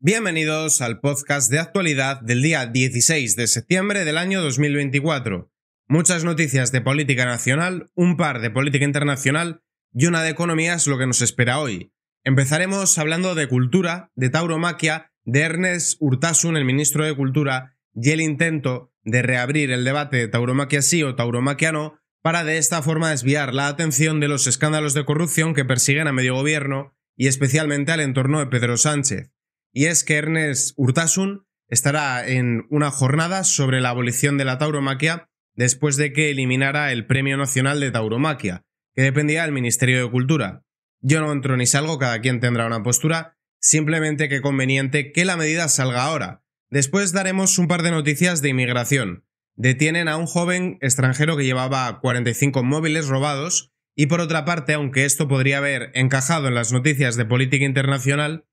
Bienvenidos al podcast de actualidad del día 16 de septiembre del año 2024. Muchas noticias de política nacional, un par de política internacional y una de economía es lo que nos espera hoy. Empezaremos hablando de cultura, de tauromaquia, de Ernest Urtasun, el ministro de Cultura, y el intento de reabrir el debate de tauromaquia sí o tauromaquia no, para de esta forma desviar la atención de los escándalos de corrupción que persiguen a medio gobierno y especialmente al entorno de Pedro Sánchez y es que Ernest Urtasun estará en una jornada sobre la abolición de la tauromaquia después de que eliminara el Premio Nacional de Tauromaquia, que dependía del Ministerio de Cultura. Yo no entro ni salgo, cada quien tendrá una postura, simplemente que conveniente que la medida salga ahora. Después daremos un par de noticias de inmigración. Detienen a un joven extranjero que llevaba 45 móviles robados y por otra parte, aunque esto podría haber encajado en las noticias de política internacional,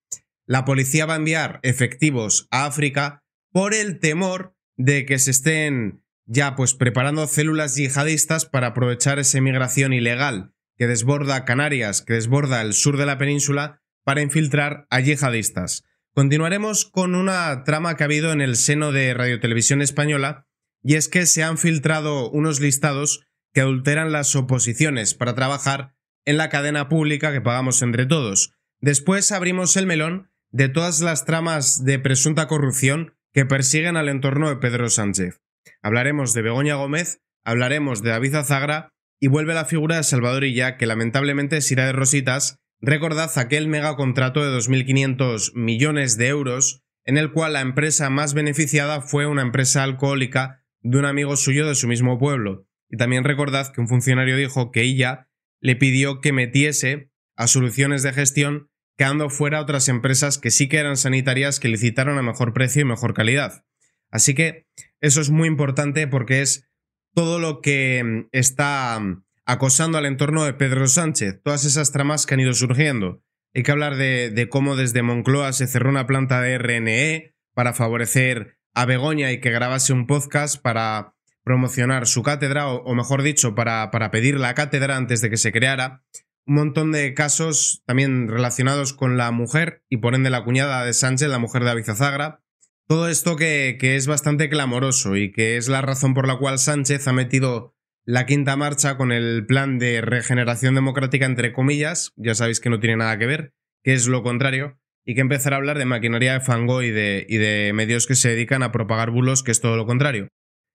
la policía va a enviar efectivos a África por el temor de que se estén ya pues preparando células yihadistas para aprovechar esa migración ilegal que desborda Canarias, que desborda el sur de la península, para infiltrar a yihadistas. Continuaremos con una trama que ha habido en el seno de Radiotelevisión Española, y es que se han filtrado unos listados que adulteran las oposiciones para trabajar en la cadena pública que pagamos entre todos. Después abrimos el melón de todas las tramas de presunta corrupción que persiguen al entorno de Pedro Sánchez. Hablaremos de Begoña Gómez, hablaremos de David Zagra y vuelve la figura de Salvador Illa, que lamentablemente se irá de rositas. Recordad aquel megacontrato de 2.500 millones de euros en el cual la empresa más beneficiada fue una empresa alcohólica de un amigo suyo de su mismo pueblo. Y también recordad que un funcionario dijo que ella le pidió que metiese a soluciones de gestión quedando fuera otras empresas que sí que eran sanitarias que licitaron a mejor precio y mejor calidad. Así que eso es muy importante porque es todo lo que mm, está mm, acosando al entorno de Pedro Sánchez, todas esas tramas que han ido surgiendo. Hay que hablar de, cómo desde Moncloa se cerró una planta de RNE para favorecer a Begoña y que grabase un podcast para promocionar su cátedra, o, mejor dicho, para, para, pedir la cátedra antes de que se creara un montón de casos también relacionados con la mujer y por ende la cuñada de Sánchez, la mujer de Avizazagra. Todo esto que, es bastante clamoroso y que es la razón por la cual Sánchez ha metido la quinta marcha con el plan de regeneración democrática, entre comillas, ya sabéis que no tiene nada que ver, que es lo contrario, y que empezar a hablar de maquinaria de fango y y de medios que se dedican a propagar bulos, que es todo lo contrario.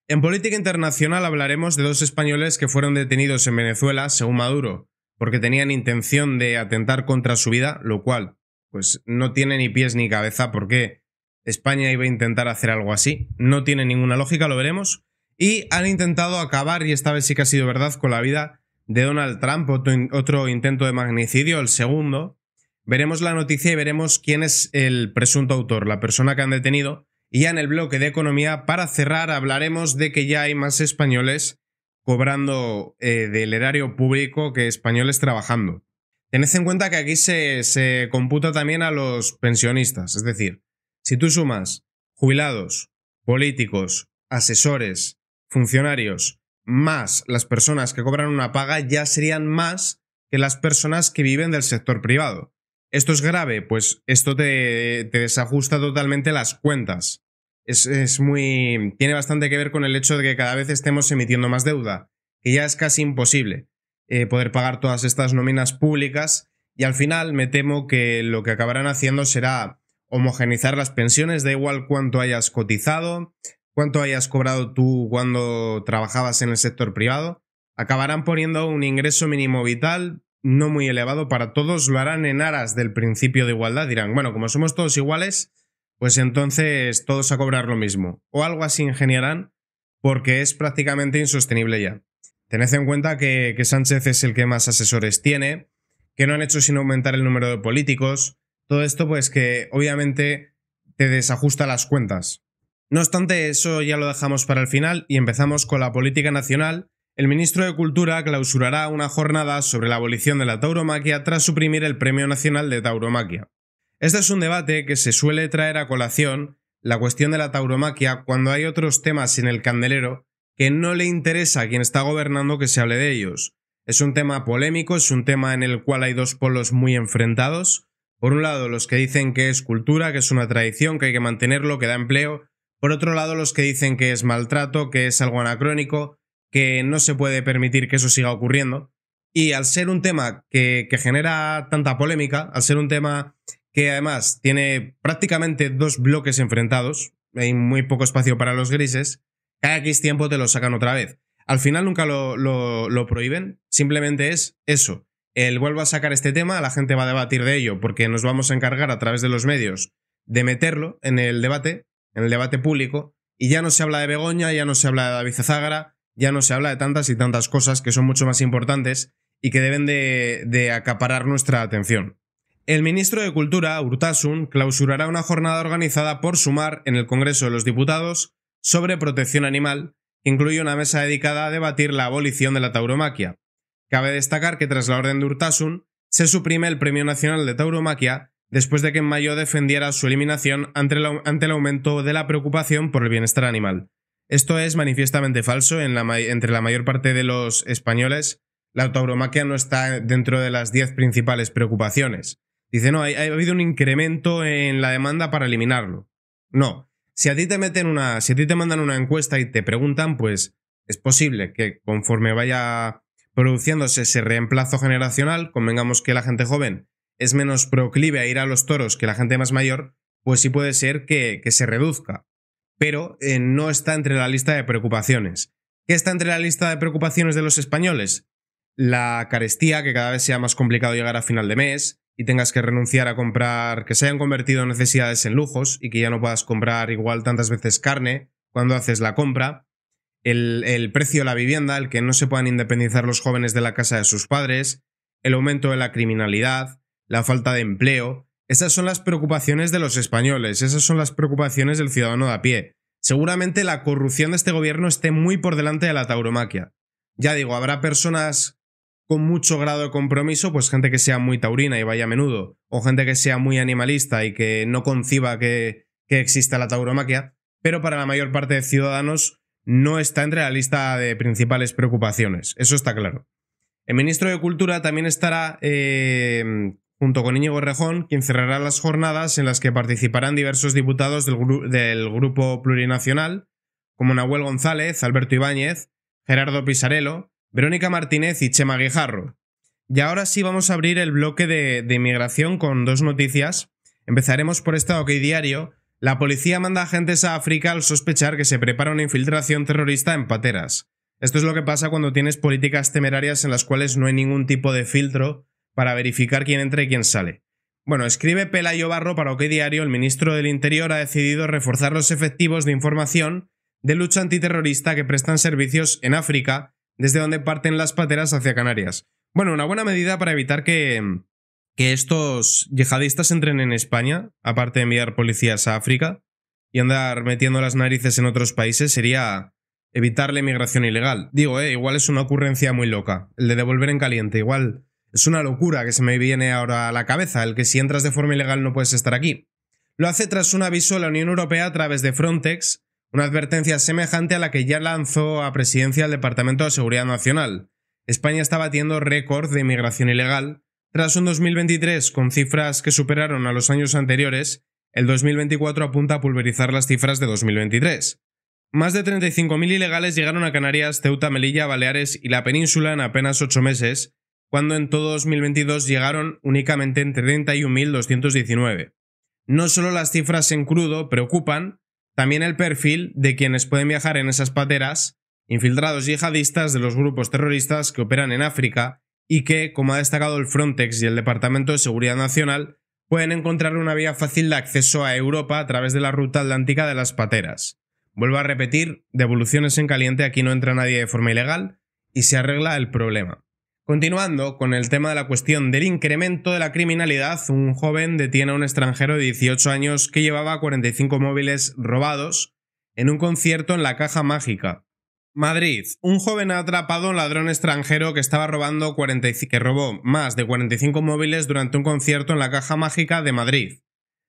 En política internacional hablaremos de dos españoles que fueron detenidos en Venezuela, según Maduro, porque tenían intención de atentar contra su vida, lo cual pues no tiene ni pies ni cabeza porque España iba a intentar hacer algo así. No tiene ninguna lógica, lo veremos. Y han intentado acabar, y esta vez sí que ha sido verdad, con la vida de Donald Trump, otro, otro intento de magnicidio, el segundo. Veremos la noticia y veremos quién es el presunto autor, la persona que han detenido. Y ya en el bloque de economía, para cerrar, hablaremos de que ya hay más españoles cobrando eh, del erario público que españoles trabajando. Tened en cuenta que aquí se, computa también a los pensionistas, es decir, si tú sumas jubilados, políticos, asesores, funcionarios, más las personas que cobran una paga, ya serían más que las personas que viven del sector privado. ¿Esto es grave? Pues esto te desajusta totalmente las cuentas es, muy. tiene bastante que ver con el hecho de que cada vez estemos emitiendo más deuda, que ya es casi imposible eh, poder pagar todas estas nóminas públicas. Y al final me temo que lo que acabarán haciendo será homogenizar las pensiones, da igual cuánto hayas cotizado, cuánto hayas cobrado tú cuando trabajabas en el sector privado. Acabarán poniendo un ingreso mínimo vital no muy elevado para todos, lo harán en aras del principio de igualdad. Dirán, bueno, como somos todos iguales, pues entonces todos a cobrar lo mismo. O algo así ingeniarán porque es prácticamente insostenible ya. Tened en cuenta que, que Sánchez es el que más asesores tiene, que no han hecho sino aumentar el número de políticos. Todo esto pues que obviamente te desajusta las cuentas. No obstante, eso ya lo dejamos para el final y empezamos con la política nacional. El ministro de Cultura clausurará una jornada sobre la abolición de la tauromaquia tras suprimir el Premio Nacional de Tauromaquia. Este es un debate que se suele traer a colación la cuestión de la tauromaquia cuando hay otros temas en el candelero que no le interesa a quien está gobernando que se hable de ellos. Es un tema polémico, es un tema en el cual hay dos polos muy enfrentados. Por un lado, los que dicen que es cultura, que es una tradición, que hay que mantenerlo, que da empleo. Por otro lado, los que dicen que es maltrato, que es algo anacrónico, que no se puede permitir que eso siga ocurriendo. Y al ser un tema que, genera tanta polémica, al ser un tema que además tiene prácticamente dos bloques enfrentados, hay muy poco espacio para los grises, cada X tiempo te lo sacan otra vez. Al final nunca lo, prohíben, simplemente es eso. El vuelvo a sacar este tema, la gente va a debatir de ello, porque nos vamos a encargar a través de los medios de meterlo en el debate, en el debate público, y ya no se habla de Begoña, ya no se habla de David ya no se habla de tantas y tantas cosas que son mucho más importantes y que deben de, de acaparar nuestra atención. El ministro de Cultura, Urtasun, clausurará una jornada organizada por Sumar en el Congreso de los Diputados sobre protección animal, que incluye una mesa dedicada a debatir la abolición de la tauromaquia. Cabe destacar que tras la orden de Urtasun se suprime el Premio Nacional de Tauromaquia después de que en mayo defendiera su eliminación ante el, aumento de la preocupación por el bienestar animal. Esto es manifiestamente falso entre la mayor parte de los españoles. La tauromaquia no está dentro de las 10 principales preocupaciones. Dice, no, ha, habido un incremento en la demanda para eliminarlo. No. Si a ti te meten una. Si a ti te mandan una encuesta y te preguntan, pues es posible que conforme vaya produciéndose ese reemplazo generacional, convengamos que la gente joven es menos proclive a ir a los toros que la gente más mayor, pues sí puede ser que, se reduzca. Pero eh, no está entre la lista de preocupaciones. ¿Qué está entre la lista de preocupaciones de los españoles? La carestía, que cada vez sea más complicado llegar a final de mes, y tengas que renunciar a comprar, que se hayan convertido necesidades en lujos y que ya no puedas comprar igual tantas veces carne cuando haces la compra, el, el, precio de la vivienda, el que no se puedan independizar los jóvenes de la casa de sus padres, el aumento de la criminalidad, la falta de empleo. Esas son las preocupaciones de los españoles, esas son las preocupaciones del ciudadano de a pie. Seguramente la corrupción de este gobierno esté muy por delante de la tauromaquia. Ya digo, habrá personas con mucho grado de compromiso, pues gente que sea muy taurina y vaya a menudo, o gente que sea muy animalista y que no conciba que, exista la tauromaquia, pero para la mayor parte de ciudadanos no está entre la lista de principales preocupaciones, eso está claro. El ministro de Cultura también estará eh, junto con Íñigo Rejón, quien cerrará las jornadas en las que participarán diversos diputados del, del Grupo Plurinacional, como Nahuel González, Alberto Ibáñez, Gerardo Pisarello, Verónica Martínez y Chema Guijarro. Y ahora sí vamos a abrir el bloque de, inmigración con dos noticias. Empezaremos por esta OK Diario. La policía manda agentes a África al sospechar que se prepara una infiltración terrorista en pateras. Esto es lo que pasa cuando tienes políticas temerarias en las cuales no hay ningún tipo de filtro para verificar quién entra y quién sale. Bueno, escribe Pelayo Barro para OK Diario, el ministro del Interior ha decidido reforzar los efectivos de información de lucha antiterrorista que prestan servicios en África desde donde parten las pateras hacia Canarias. Bueno, una buena medida para evitar que, estos yihadistas entren en España, aparte de enviar policías a África y andar metiendo las narices en otros países, sería evitar la inmigración ilegal. Digo, eh, igual es una ocurrencia muy loca, el de devolver en caliente, igual es una locura que se me viene ahora a la cabeza, el que si entras de forma ilegal no puedes estar aquí. Lo hace tras un aviso a la Unión Europea a través de Frontex, una advertencia semejante a la que ya lanzó a presidencia el Departamento de Seguridad Nacional. España está batiendo récord de inmigración ilegal. Tras un 2023 con cifras que superaron a los años anteriores, el 2024 apunta a pulverizar las cifras de 2023. Más de 35.000 ilegales llegaron a Canarias, Ceuta, Melilla, Baleares y la península en apenas 8 meses, cuando en todo 2022 llegaron únicamente entre 31.219. No solo las cifras en crudo preocupan, también el perfil de quienes pueden viajar en esas pateras, infiltrados yihadistas de los grupos terroristas que operan en África y que, como ha destacado el Frontex y el Departamento de Seguridad Nacional, pueden encontrar una vía fácil de acceso a Europa a través de la ruta atlántica de las pateras. Vuelvo a repetir, devoluciones en caliente aquí no entra nadie de forma ilegal y se arregla el problema. Continuando con el tema de la cuestión del incremento de la criminalidad, un joven detiene a un extranjero de 18 años que llevaba 45 móviles robados en un concierto en la Caja Mágica. Madrid. Un joven ha atrapado a un ladrón extranjero que estaba robando que robó más de 45 móviles durante un concierto en la Caja Mágica de Madrid.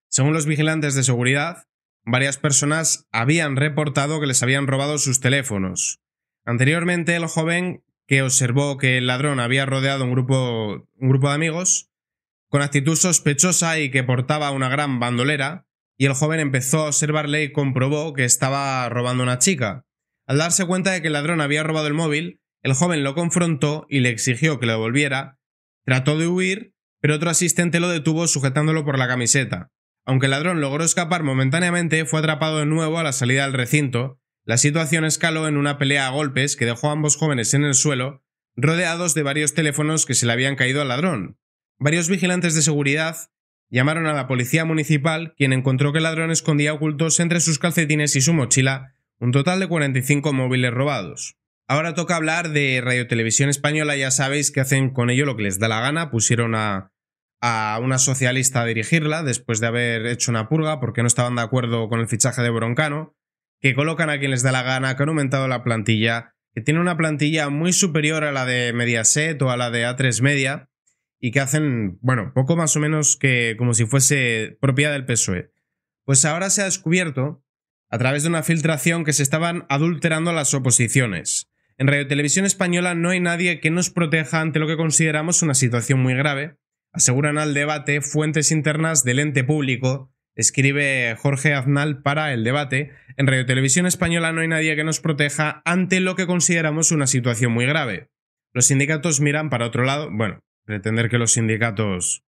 Según los vigilantes de seguridad, varias personas habían reportado que les habían robado sus teléfonos. Anteriormente, el joven que observó que el ladrón había rodeado un grupo, un grupo de amigos con actitud sospechosa y que portaba una gran bandolera, y el joven empezó a observarle y comprobó que estaba robando a una chica. Al darse cuenta de que el ladrón había robado el móvil, el joven lo confrontó y le exigió que lo devolviera. Trató de huir, pero otro asistente lo detuvo sujetándolo por la camiseta. Aunque el ladrón logró escapar momentáneamente, fue atrapado de nuevo a la salida del recinto, la situación escaló en una pelea a golpes que dejó a ambos jóvenes en el suelo, rodeados de varios teléfonos que se le habían caído al ladrón. Varios vigilantes de seguridad llamaron a la policía municipal, quien encontró que el ladrón escondía ocultos entre sus calcetines y su mochila un total de 45 móviles robados. Ahora toca hablar de Radio Televisión Española, ya sabéis que hacen con ello lo que les da la gana, pusieron a, a una socialista a dirigirla después de haber hecho una purga porque no estaban de acuerdo con el fichaje de Broncano que colocan a quien les da la gana, que han aumentado la plantilla, que tienen una plantilla muy superior a la de Mediaset o a la de A3 Media y que hacen, bueno, poco más o menos que como si fuese propiedad del PSOE. Pues ahora se ha descubierto, a través de una filtración, que se estaban adulterando las oposiciones. En Radio Televisión Española no hay nadie que nos proteja ante lo que consideramos una situación muy grave, aseguran al debate fuentes internas del ente público Escribe Jorge Aznal para El Debate. En Radio Televisión Española no hay nadie que nos proteja ante lo que consideramos una situación muy grave. Los sindicatos miran para otro lado. Bueno, pretender que los sindicatos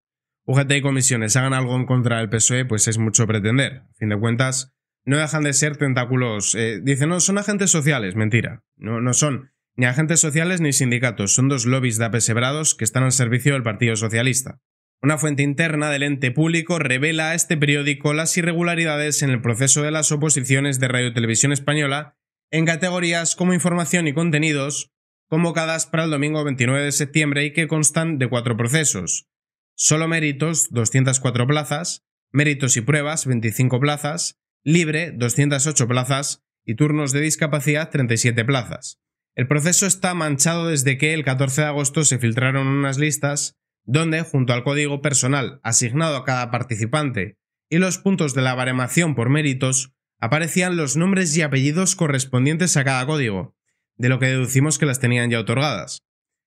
UGT y comisiones hagan algo en contra del PSOE, pues es mucho pretender. A fin de cuentas, no dejan de ser tentáculos. Eh, dice dicen, no, son agentes sociales. Mentira. No, no son ni agentes sociales ni sindicatos. Son dos lobbies de apesebrados que están al servicio del Partido Socialista. Una fuente interna del ente público revela a este periódico las irregularidades en el proceso de las oposiciones de Radio Televisión Española en categorías como información y contenidos, convocadas para el domingo 29 de septiembre y que constan de cuatro procesos. Solo méritos, 204 plazas, méritos y pruebas, 25 plazas, libre, 208 plazas y turnos de discapacidad, 37 plazas. El proceso está manchado desde que el 14 de agosto se filtraron unas listas donde, junto al código personal asignado a cada participante y los puntos de la baremación por méritos, aparecían los nombres y apellidos correspondientes a cada código, de lo que deducimos que las tenían ya otorgadas.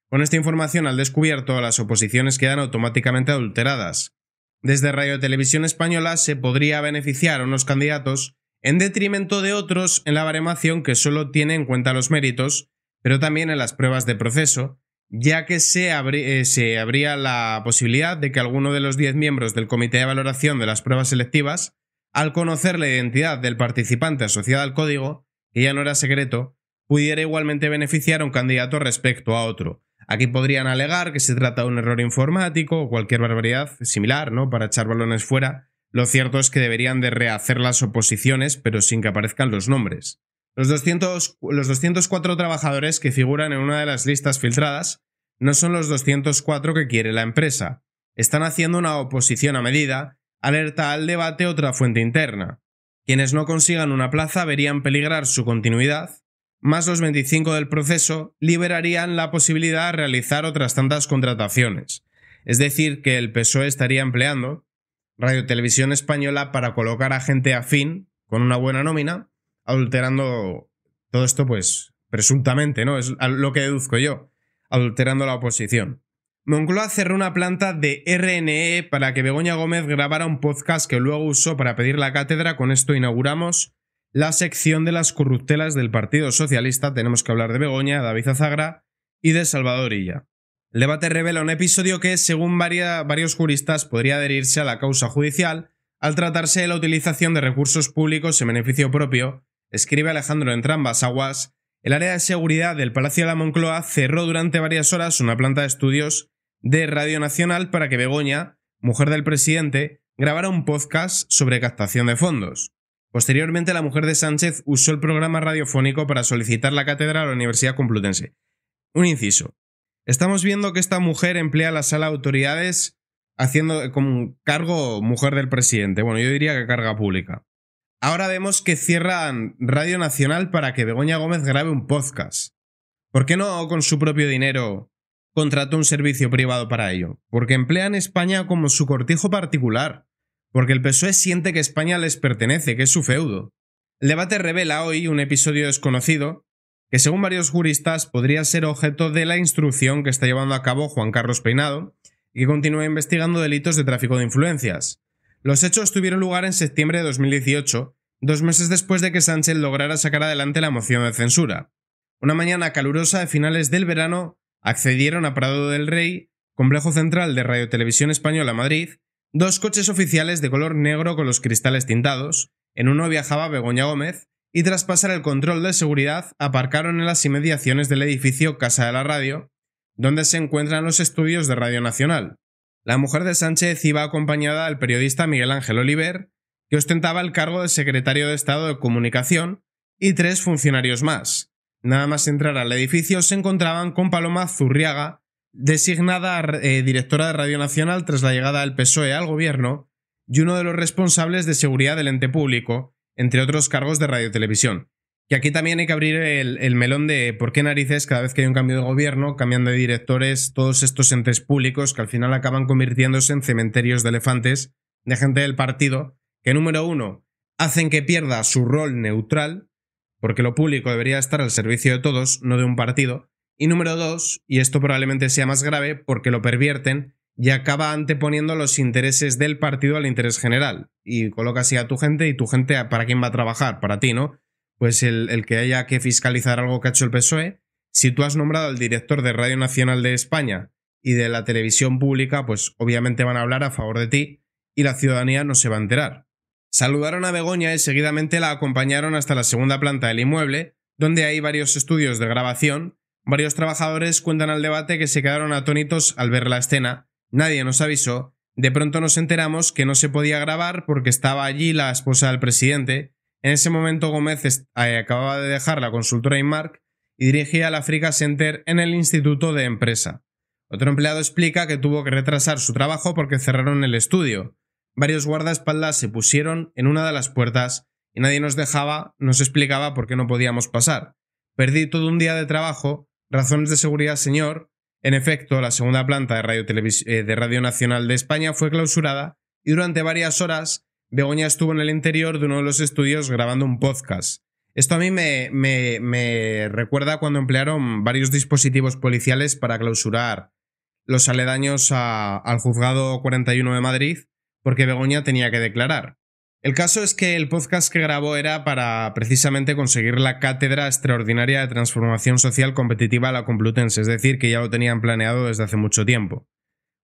Con esta información al descubierto, las oposiciones quedan automáticamente adulteradas. Desde Radio Televisión Española se podría beneficiar a unos candidatos en detrimento de otros en la baremación que solo tiene en cuenta los méritos, pero también en las pruebas de proceso, ya que eh, se, abría la posibilidad de que alguno de los 10 miembros del Comité de Valoración de las Pruebas Selectivas, al conocer la identidad del participante asociada al código, que ya no era secreto, pudiera igualmente beneficiar a un candidato respecto a otro. Aquí podrían alegar que se trata de un error informático o cualquier barbaridad similar, ¿no? Para echar balones fuera. Lo cierto es que deberían de rehacer las oposiciones, pero sin que aparezcan los nombres. Los, 204 trabajadores que figuran en una de las listas filtradas no son los 204 que quiere la empresa. Están haciendo una oposición a medida, alerta al debate otra fuente interna. Quienes no consigan una plaza verían peligrar su continuidad, más los 25 del proceso liberarían la posibilidad de realizar otras tantas contrataciones. Es decir, que el PSOE estaría empleando Radio Televisión Española para colocar a gente afín, con una buena nómina, adulterando todo esto, pues presuntamente, ¿no? Es lo que deduzco yo, adulterando la oposición. Moncloa cerró una planta de RNE para que Begoña Gómez grabara un podcast que luego usó para pedir la cátedra. Con esto inauguramos la sección de las corruptelas del Partido Socialista. Tenemos que hablar de Begoña, David Azagra y de Salvador Illa. El debate revela un episodio que, según varios juristas, podría adherirse a la causa judicial al tratarse de la utilización de recursos públicos en beneficio propio Escribe Alejandro en Trambas Aguas, el área de seguridad del Palacio de la Moncloa cerró durante varias horas una planta de estudios de Radio Nacional para que Begoña, mujer del presidente, grabara un podcast sobre captación de fondos. Posteriormente, la mujer de Sánchez usó el programa radiofónico para solicitar la cátedra a la Universidad Complutense. Un inciso. Estamos viendo que esta mujer emplea la sala de autoridades haciendo como cargo mujer del presidente. Bueno, yo diría que carga pública. Ahora vemos que cierran Radio Nacional para que Begoña Gómez grabe un podcast. ¿Por qué no con su propio dinero contrató un servicio privado para ello? Porque emplean España como su cortijo particular, porque el PSOE siente que España les pertenece, que es su feudo. El debate revela hoy un episodio desconocido que según varios juristas podría ser objeto de la instrucción que está llevando a cabo Juan Carlos Peinado y que continúa investigando delitos de tráfico de influencias. Los hechos tuvieron lugar en septiembre de 2018, dos meses después de que Sánchez lograra sacar adelante la moción de censura. Una mañana calurosa de finales del verano, accedieron a Prado del Rey, complejo central de Radio Televisión Española Madrid, dos coches oficiales de color negro con los cristales tintados, en uno viajaba Begoña Gómez, y tras pasar el control de seguridad, aparcaron en las inmediaciones del edificio Casa de la Radio, donde se encuentran los estudios de Radio Nacional la mujer de Sánchez iba acompañada del periodista Miguel Ángel Oliver, que ostentaba el cargo de secretario de Estado de Comunicación, y tres funcionarios más. Nada más entrar al edificio se encontraban con Paloma Zurriaga, designada eh, directora de Radio Nacional tras la llegada del PSOE al gobierno, y uno de los responsables de seguridad del ente público, entre otros cargos de radiotelevisión. Que aquí también hay que abrir el, el, melón de por qué narices cada vez que hay un cambio de gobierno, cambiando de directores, todos estos entes públicos que al final acaban convirtiéndose en cementerios de elefantes, de gente del partido, que número uno, hacen que pierda su rol neutral, porque lo público debería estar al servicio de todos, no de un partido, y número dos, y esto probablemente sea más grave, porque lo pervierten y acaba anteponiendo los intereses del partido al interés general, y coloca así a tu gente y tu gente para quién va a trabajar, para ti, ¿no? pues el, que haya que fiscalizar algo que ha hecho el PSOE, si tú has nombrado al director de Radio Nacional de España y de la televisión pública, pues obviamente van a hablar a favor de ti y la ciudadanía no se va a enterar. Saludaron a Begoña y seguidamente la acompañaron hasta la segunda planta del inmueble, donde hay varios estudios de grabación. Varios trabajadores cuentan al debate que se quedaron atónitos al ver la escena. Nadie nos avisó. De pronto nos enteramos que no se podía grabar porque estaba allí la esposa del presidente en ese momento Gómez eh, acababa de dejar la consultora Inmark y dirigía la Africa Center en el Instituto de Empresa. Otro empleado explica que tuvo que retrasar su trabajo porque cerraron el estudio. Varios guardaespaldas se pusieron en una de las puertas y nadie nos dejaba, nos explicaba por qué no podíamos pasar. Perdí todo un día de trabajo, razones de seguridad, señor. En efecto, la segunda planta de Radio eh, Nacional de España fue clausurada y durante varias horas Begoña estuvo en el interior de uno de los estudios grabando un podcast. Esto a mí me, recuerda cuando emplearon varios dispositivos policiales para clausurar los aledaños al juzgado 41 de Madrid, porque Begoña tenía que declarar. El caso es que el podcast que grabó era para precisamente conseguir la cátedra extraordinaria de transformación social competitiva a la Complutense, es decir, que ya lo tenían planeado desde hace mucho tiempo.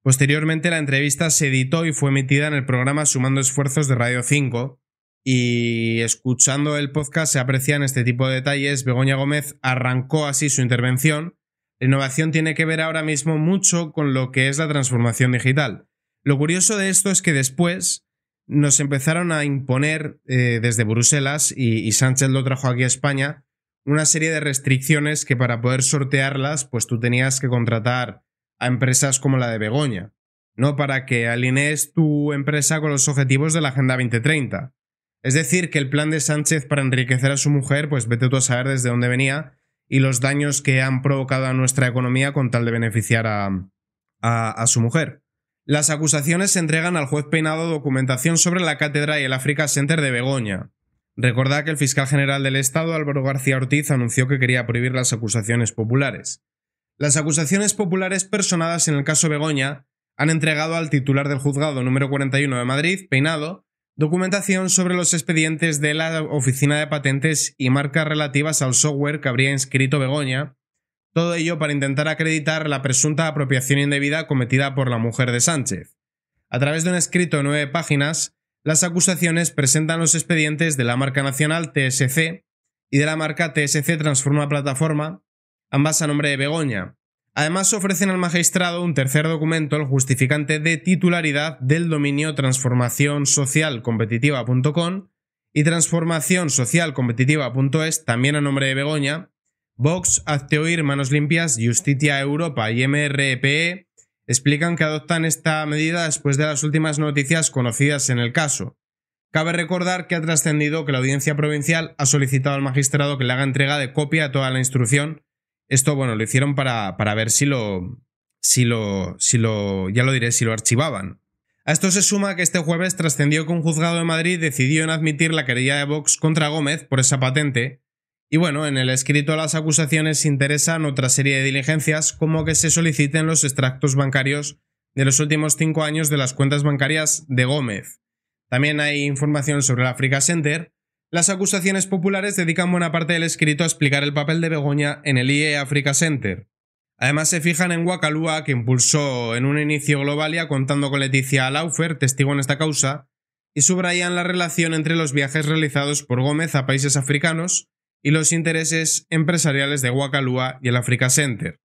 Posteriormente la entrevista se editó y fue emitida en el programa Sumando Esfuerzos de Radio 5. Y escuchando el podcast se aprecian este tipo de detalles. Begoña Gómez arrancó así su intervención. La innovación tiene que ver ahora mismo mucho con lo que es la transformación digital. Lo curioso de esto es que después nos empezaron a imponer eh, desde Bruselas, y Sánchez lo trajo aquí a España, una serie de restricciones que para poder sortearlas, pues tú tenías que contratar a empresas como la de Begoña, ¿no? Para que alinees tu empresa con los objetivos de la Agenda 2030. Es decir, que el plan de Sánchez para enriquecer a su mujer, pues vete tú a saber desde dónde venía y los daños que han provocado a nuestra economía con tal de beneficiar a, su mujer. Las acusaciones se entregan al juez peinado documentación sobre la cátedra y el Africa Center de Begoña. Recordad que el fiscal general del Estado, Álvaro García Ortiz, anunció que quería prohibir las acusaciones populares. Las acusaciones populares personadas en el caso Begoña han entregado al titular del juzgado número 41 de Madrid, Peinado, documentación sobre los expedientes de la Oficina de Patentes y marcas relativas al software que habría inscrito Begoña, todo ello para intentar acreditar la presunta apropiación indebida cometida por la mujer de Sánchez. A través de un escrito de nueve páginas, las acusaciones presentan los expedientes de la marca nacional TSC y de la marca TSC Transforma Plataforma, ambas a nombre de Begoña. Además, ofrecen al magistrado un tercer documento, el justificante de titularidad del dominio transformacion-social-competitiva.com y transformacion-social-competitiva.es, también a nombre de Begoña, Vox, Hazte Oír, Manos Limpias, Justicia Europa y MRPE explican que adoptan esta medida después de las últimas noticias conocidas en el caso. Cabe recordar que ha trascendido que la audiencia provincial ha solicitado al magistrado que le haga entrega de copia a toda la instrucción esto, bueno, lo hicieron para, ver si lo, si lo, si lo, ya lo diré, si lo archivaban. A esto se suma que este jueves trascendió que un juzgado de Madrid decidió en admitir la querella de Vox contra Gómez por esa patente. Y bueno, en el escrito a las acusaciones interesan otra serie de diligencias como que se soliciten los extractos bancarios de los últimos cinco años de las cuentas bancarias de Gómez. También hay información sobre el Africa Center las acusaciones populares dedican buena parte del escrito a explicar el papel de Begoña en el IE Africa Center. Además se fijan en Wakalua, que impulsó en un inicio Globalia contando con Leticia Laufer, testigo en esta causa, y subrayan la relación entre los viajes realizados por Gómez a países africanos y los intereses empresariales de Wakalua y el Africa Center.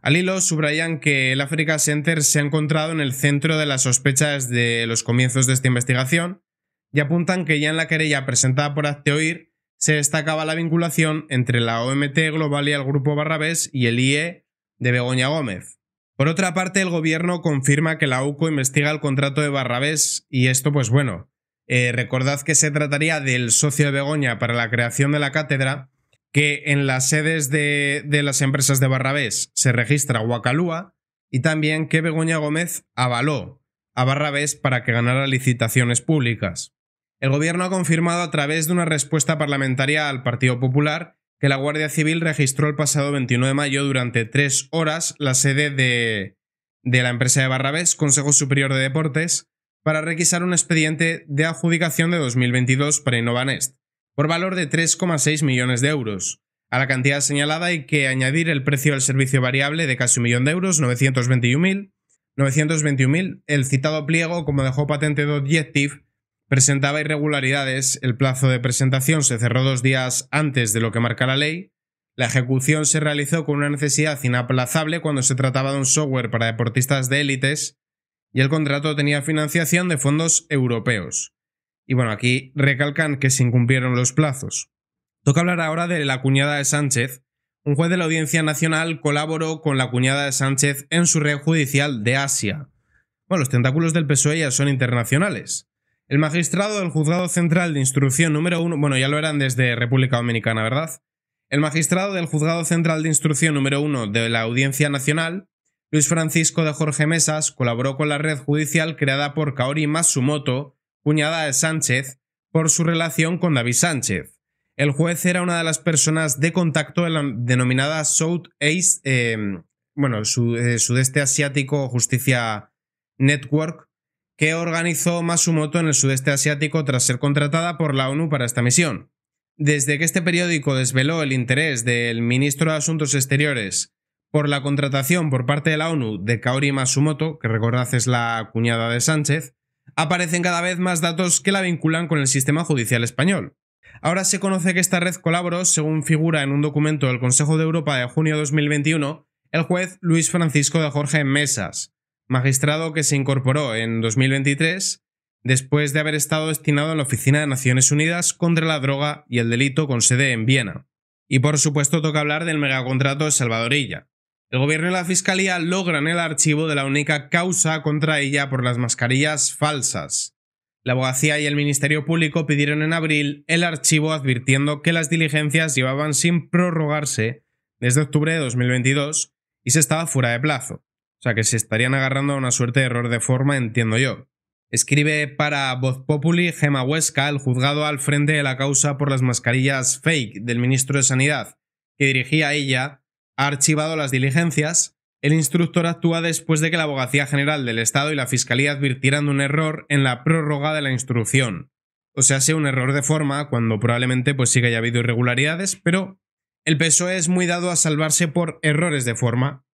Al hilo, subrayan que el Africa Center se ha encontrado en el centro de las sospechas de los comienzos de esta investigación y apuntan que ya en la querella presentada por Acteoir se destacaba la vinculación entre la OMT Global y el Grupo Barrabés y el IE de Begoña Gómez. Por otra parte, el gobierno confirma que la UCO investiga el contrato de Barrabés y esto, pues bueno, eh, recordad que se trataría del socio de Begoña para la creación de la cátedra, que en las sedes de, de las empresas de Barrabés se registra Huacalúa y también que Begoña Gómez avaló a Barrabés para que ganara licitaciones públicas. El gobierno ha confirmado a través de una respuesta parlamentaria al Partido Popular que la Guardia Civil registró el pasado 21 de mayo durante tres horas la sede de, de la empresa de Barrabés, Consejo Superior de Deportes, para requisar un expediente de adjudicación de 2022 para Innovanest, por valor de 3,6 millones de euros. A la cantidad señalada hay que añadir el precio del servicio variable de casi un millón de euros, 921.000, 921.000, el citado pliego, como dejó patente de Objective, presentaba irregularidades, el plazo de presentación se cerró dos días antes de lo que marca la ley, la ejecución se realizó con una necesidad inaplazable cuando se trataba de un software para deportistas de élites y el contrato tenía financiación de fondos europeos. Y bueno, aquí recalcan que se incumplieron los plazos. Toca hablar ahora de la cuñada de Sánchez. Un juez de la Audiencia Nacional colaboró con la cuñada de Sánchez en su red judicial de Asia. Bueno, los tentáculos del PSOE ya son internacionales. El magistrado del Juzgado Central de Instrucción número 1, bueno, ya lo eran desde República Dominicana, ¿verdad? El magistrado del Juzgado Central de Instrucción número 1 de la Audiencia Nacional, Luis Francisco de Jorge Mesas, colaboró con la red judicial creada por Kaori Matsumoto, cuñada de Sánchez, por su relación con David Sánchez. El juez era una de las personas de contacto de la denominada South East, eh, bueno, eh, Sudeste Asiático Justicia Network, que organizó Masumoto en el sudeste asiático tras ser contratada por la ONU para esta misión. Desde que este periódico desveló el interés del ministro de Asuntos Exteriores por la contratación por parte de la ONU de Kaori Masumoto, que recordad es la cuñada de Sánchez, aparecen cada vez más datos que la vinculan con el sistema judicial español. Ahora se conoce que esta red colaboró, según figura en un documento del Consejo de Europa de junio de 2021, el juez Luis Francisco de Jorge Mesas, magistrado que se incorporó en 2023 después de haber estado destinado a la Oficina de Naciones Unidas contra la Droga y el Delito con sede en Viena. Y por supuesto toca hablar del megacontrato de Salvadorilla. El gobierno y la fiscalía logran el archivo de la única causa contra ella por las mascarillas falsas. La abogacía y el Ministerio Público pidieron en abril el archivo advirtiendo que las diligencias llevaban sin prorrogarse desde octubre de 2022 y se estaba fuera de plazo. O sea, que se estarían agarrando a una suerte de error de forma, entiendo yo. Escribe para Voz Populi Gema Huesca, el juzgado al frente de la causa por las mascarillas fake del ministro de Sanidad, que dirigía a ella, ha archivado las diligencias. El instructor actúa después de que la Abogacía General del Estado y la Fiscalía advirtieran un error en la prórroga de la instrucción. O sea, sea un error de forma, cuando probablemente pues sí que haya habido irregularidades, pero el PSOE es muy dado a salvarse por errores de forma.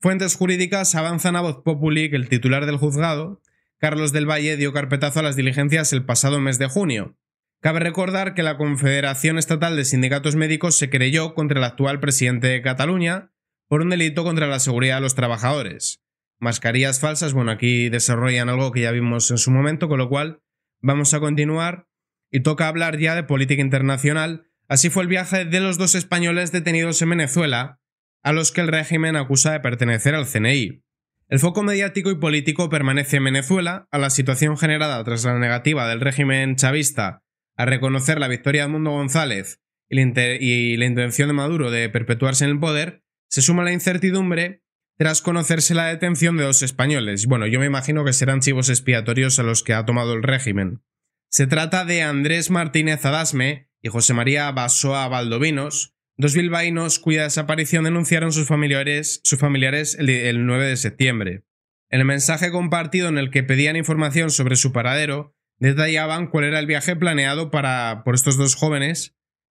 Fuentes jurídicas avanzan a voz populi que el titular del juzgado, Carlos del Valle, dio carpetazo a las diligencias el pasado mes de junio. Cabe recordar que la Confederación Estatal de Sindicatos Médicos se creyó contra el actual presidente de Cataluña por un delito contra la seguridad de los trabajadores. Mascarillas falsas, bueno, aquí desarrollan algo que ya vimos en su momento, con lo cual vamos a continuar y toca hablar ya de política internacional. Así fue el viaje de los dos españoles detenidos en Venezuela, a los que el régimen acusa de pertenecer al CNI. El foco mediático y político permanece en Venezuela, a la situación generada tras la negativa del régimen chavista a reconocer la victoria de Mundo González y la, intención de Maduro de perpetuarse en el poder, se suma la incertidumbre tras conocerse la detención de dos españoles. Bueno, yo me imagino que serán chivos expiatorios a los que ha tomado el régimen. Se trata de Andrés Martínez Adasme y José María Basoa Valdovinos, Dos bilbaínos cuya desaparición denunciaron sus familiares, sus familiares el, 9 de septiembre. En el mensaje compartido en el que pedían información sobre su paradero, detallaban cuál era el viaje planeado para, por estos dos jóvenes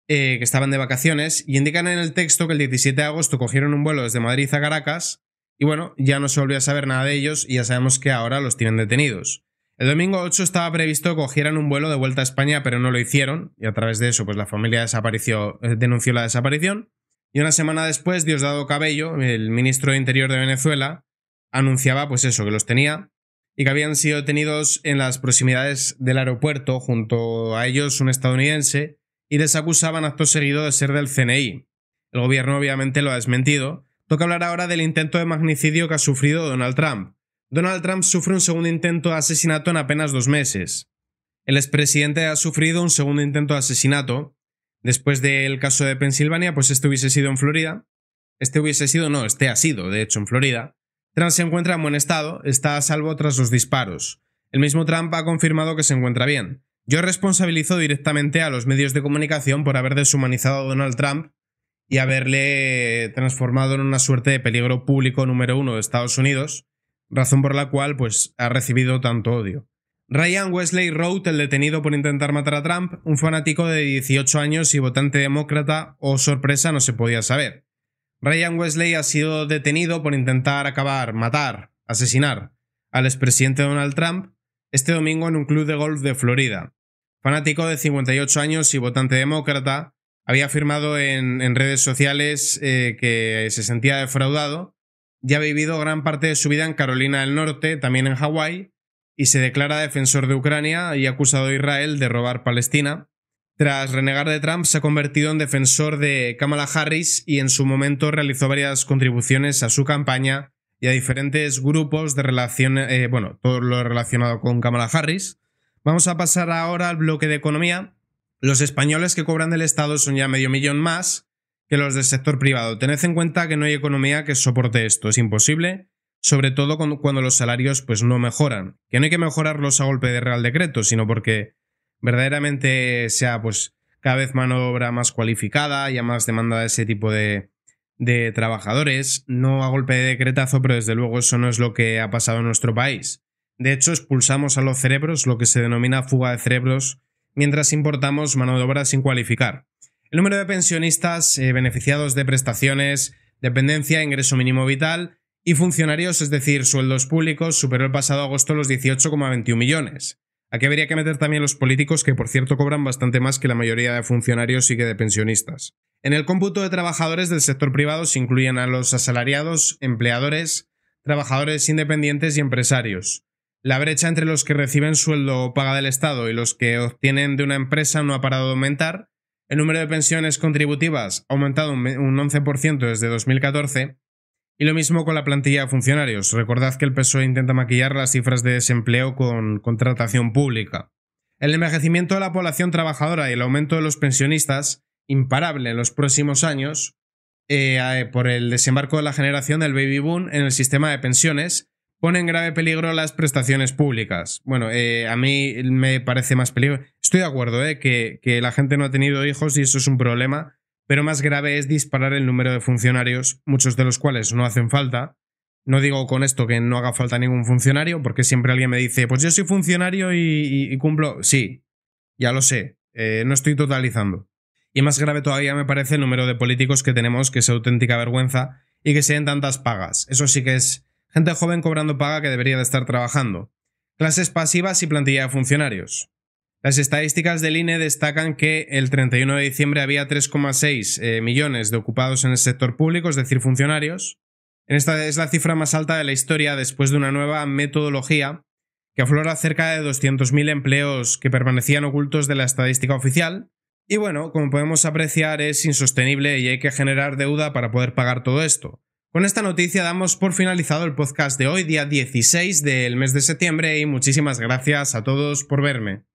eh, que estaban de vacaciones y indican en el texto que el 17 de agosto cogieron un vuelo desde Madrid a Caracas y bueno, ya no se volvió a saber nada de ellos y ya sabemos que ahora los tienen detenidos. El domingo 8 estaba previsto que cogieran un vuelo de vuelta a España, pero no lo hicieron, y a través de eso, pues la familia desapareció, eh, denunció la desaparición. Y una semana después, Diosdado Cabello, el ministro de Interior de Venezuela, anunciaba, pues eso, que los tenía y que habían sido detenidos en las proximidades del aeropuerto, junto a ellos un estadounidense, y les acusaban acto seguido de ser del CNI. El gobierno obviamente lo ha desmentido. Toca hablar ahora del intento de magnicidio que ha sufrido Donald Trump. Donald Trump sufre un segundo intento de asesinato en apenas dos meses. El expresidente ha sufrido un segundo intento de asesinato. Después del caso de Pensilvania, pues este hubiese sido en Florida. Este hubiese sido, no, este ha sido, de hecho, en Florida. Trump se encuentra en buen estado, está a salvo tras los disparos. El mismo Trump ha confirmado que se encuentra bien. Yo responsabilizo directamente a los medios de comunicación por haber deshumanizado a Donald Trump y haberle transformado en una suerte de peligro público número uno de Estados Unidos, razón por la cual pues, ha recibido tanto odio. Ryan Wesley Rowe, el detenido por intentar matar a Trump, un fanático de 18 años y votante demócrata, o oh sorpresa, no se podía saber. Ryan Wesley ha sido detenido por intentar acabar, matar, asesinar al expresidente Donald Trump este domingo en un club de golf de Florida. Fanático de 58 años y votante demócrata, había afirmado en, redes sociales eh, que se sentía defraudado ya ha vivido gran parte de su vida en Carolina del Norte, también en Hawái, y se declara defensor de Ucrania y ha acusado a Israel de robar Palestina. Tras renegar de Trump, se ha convertido en defensor de Kamala Harris y en su momento realizó varias contribuciones a su campaña y a diferentes grupos de relaciones, eh, bueno, todo lo relacionado con Kamala Harris. Vamos a pasar ahora al bloque de economía. Los españoles que cobran del Estado son ya medio millón más, que los del sector privado. Tened en cuenta que no hay economía que soporte esto, es imposible, sobre todo cuando los salarios pues no mejoran. Que no hay que mejorarlos a golpe de real decreto, sino porque verdaderamente sea pues cada vez mano obra más cualificada, y a más demanda de ese tipo de, de trabajadores, no a golpe de decretazo, pero desde luego eso no es lo que ha pasado en nuestro país. De hecho, expulsamos a los cerebros, lo que se denomina fuga de cerebros, mientras importamos mano de obra sin cualificar. El número de pensionistas eh, beneficiados de prestaciones, dependencia, ingreso mínimo vital y funcionarios, es decir, sueldos públicos, superó el pasado agosto los 18,21 millones. Aquí habría que meter también los políticos, que por cierto cobran bastante más que la mayoría de funcionarios y que de pensionistas. En el cómputo de trabajadores del sector privado se incluyen a los asalariados, empleadores, trabajadores independientes y empresarios. La brecha entre los que reciben sueldo o paga del Estado y los que obtienen de una empresa no ha parado de aumentar, el número de pensiones contributivas ha aumentado un 11% desde 2014 y lo mismo con la plantilla de funcionarios. Recordad que el PSOE intenta maquillar las cifras de desempleo con contratación pública. El envejecimiento de la población trabajadora y el aumento de los pensionistas, imparable en los próximos años, eh, por el desembarco de la generación del baby boom en el sistema de pensiones, Ponen en grave peligro las prestaciones públicas. Bueno, eh, a mí me parece más peligro. Estoy de acuerdo, eh, que, la gente no ha tenido hijos y eso es un problema, pero más grave es disparar el número de funcionarios, muchos de los cuales no hacen falta. No digo con esto que no haga falta ningún funcionario, porque siempre alguien me dice, pues yo soy funcionario y, cumplo. Sí, ya lo sé, eh, no estoy totalizando. Y más grave todavía me parece el número de políticos que tenemos, que es auténtica vergüenza, y que se den tantas pagas. Eso sí que es gente joven cobrando paga que debería de estar trabajando, clases pasivas y plantilla de funcionarios. Las estadísticas del INE destacan que el 31 de diciembre había 3,6 eh, millones de ocupados en el sector público, es decir, funcionarios. esta es la cifra más alta de la historia después de una nueva metodología que aflora cerca de 200.000 empleos que permanecían ocultos de la estadística oficial. Y bueno, como podemos apreciar, es insostenible y hay que generar deuda para poder pagar todo esto. Con esta noticia damos por finalizado el podcast de hoy, día 16 del mes de septiembre, y muchísimas gracias a todos por verme.